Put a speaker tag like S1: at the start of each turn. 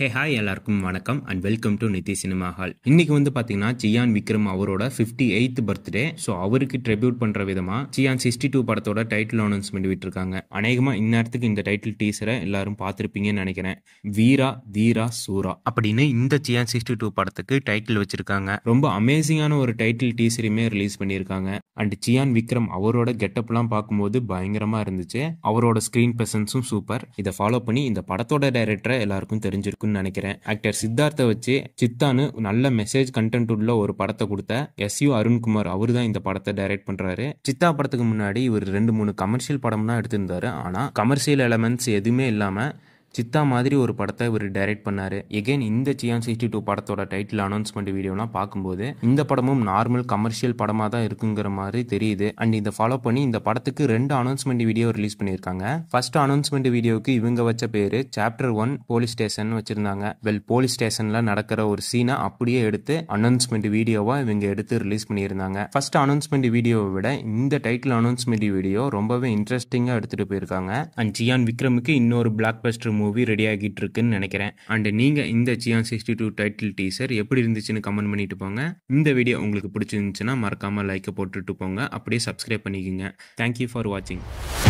S1: ஹே hi எல்லாருக்கும் வணக்கம் and welcome to Nidhi cinema hall இன்னைக்கு வந்து பாத்தீங்கன்னா சியான் விக்ரம் அவரோட பிப்டி எயித் பர்த்டே ஸோ அவருக்கு ட்ரிபியூட் பண்ணுற விதமாக சியான் சிக்ஸ்டி டூ படத்தோட டைட்டில் அனௌன்ஸ்மெண்ட் விட்டுருக்காங்க அநேகமாக இந்நேரத்துக்கு இந்த டைட்டில் டீசரை எல்லாரும் பார்த்துருப்பீங்கன்னு நினைக்கிறேன் வீரா தீரா சூரா அப்படின்னு இந்த சியான் சிக்ஸ்டி டூ படத்துக்கு டைட்டில் வச்சிருக்காங்க ரொம்ப அமேசிங்கான ஒரு டைட்டில் டீசரையுமே ரிலீஸ் பண்ணியிருக்காங்க அண்ட் சியான் விக்ரம் அவரோட கெட்டப்லாம் பார்க்கும்போது பயங்கரமாக இருந்துச்சு அவரோட ஸ்க்ரீன் பெர்சன்ஸும் சூப்பர் இதை ஃபாலோ பண்ணி இந்த படத்தோட டைரக்டரை எல்லாருக்கும் தெரிஞ்சிருக்கும் இருக்குன்னு நினைக்கிறேன் ஆக்டர் சித்தார்த்தை வச்சு சித்தான்னு நல்ல மெசேஜ் கண்டென்ட் உள்ள ஒரு படத்தை கொடுத்த எஸ் யூ அருண்குமார் அவர் தான் இந்த படத்தை டைரக்ட் பண்றாரு சித்தா படத்துக்கு முன்னாடி இவர் ரெண்டு மூணு கமர்ஷியல் படம்லாம் எடுத்திருந்தாரு ஆனா கமர்ஷியல் எலமெண்ட்ஸ் எதுவுமே இல்லாம சித்தா மாதிரி ஒரு படத்தை இவர் டைரக்ட் பண்ணார் எகெயின் இந்த சியான் சிக்ஸ்டி டூ படத்தோட டைட்டில் அனௌன்ஸ்மெண்ட் வீடியோலாம் பார்க்கும்போது இந்த படமும் நார்மல் கமர்ஷியல் படமாக தான் இருக்குங்கிற மாதிரி தெரியுது அண்ட் இதை ஃபாலோ பண்ணி இந்த படத்துக்கு ரெண்டு அனௌன்ஸ்மெண்ட் வீடியோ ரிலீஸ் பண்ணியிருக்காங்க ஃபர்ஸ்ட் அனௌன்ஸ்மெண்ட் வீடியோவுக்கு இவங்க வச்ச பேர் சாப்டர் ஒன் போலீஸ் ஸ்டேஷன் வச்சிருந்தாங்க வெல் போலீஸ் ஸ்டேஷனில் நடக்கிற ஒரு சீனை அப்படியே எடுத்து அனௌன்ஸ்மெண்ட் வீடியோவாக இவங்க எடுத்து ரிலீஸ் பண்ணியிருந்தாங்க ஃபர்ஸ்ட் அனௌன்ஸ்மெண்ட் வீடியோவை விட இந்த டைட்டில் அனௌன்ஸ்மெண்ட் வீடியோ ரொம்பவே இன்ட்ரெஸ்டிங்காக எடுத்துகிட்டு போயிருக்காங்க அண்ட் ஜியான் விக்ரமுக்கு இன்னொரு பிளாக் பஸ்டர் மூவி ரெடி ஆகிட்டு இருக்குன்னு நினைக்கிறேன் அண்ட் நீங்கள் இந்த Chiyaan sixty two title teaser எப்படி இருந்துச்சுன்னு கமெண்ட் பண்ணிட்டு போங்க இந்த வீடியோ உங்களுக்கு பிடிச்சிருந்துச்சுன்னா மறக்காமல் லைக்கை போட்டுட்டு போங்க அப்படியே சப்ஸ்கிரைப் பண்ணிக்கோங்க தேங்க்யூ ஃபார் வாட்சிங்